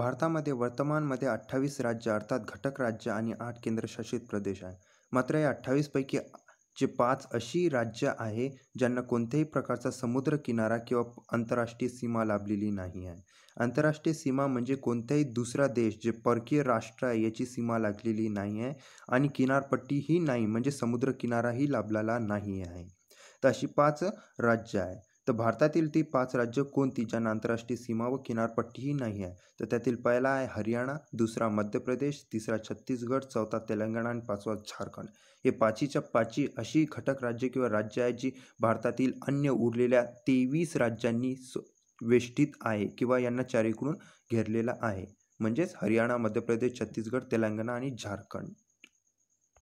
वर्तमान मध्य अठ्ठावीस राज्य अर्थात घटक राज्य आठ केन्द्रशासित प्रदेश है मात्र ये या पैकी जे पांच अशी राज्य आहे ज्यांना कोणत्याही प्रकारचा समुद्र किनारा कि आंतरराष्ट्रीय सीमा लभले नहीं है आंतरराष्ट्रीय सीमा म्हणजे कोणत्याही दुसरा देश जे परकीय राष्ट्र है ये सीमा लागलेली नाही आहे आणि किनारपट्टीही नाही म्हणजे समुद्र किनाराही लाभलेला नाही आहे तर अशी पाच राज्य है तर भारतातील ती पाच राज्य कोणती ज्यांना आंतरराष्ट्रीय सीमा व किनारपट्टीही नाही आहे तर त्यातील पहिला आहे हरियाणा दुसरा मध्य प्रदेश तिसरा छत्तीसगड चौथा तेलंगणा आणि पाचवा झारखंड हे पाचीच्या पाची अशी घटक राज्य किंवा राज्य आहेत जी भारतातील अन्य उरलेल्या तेवीस राज्यांनी वेष्टीत आहे किंवा यांना चारीकडून घेरलेला आहे म्हणजेच हरियाणा मध्य प्रदेश छत्तीसगड तेलंगणा आणि झारखंड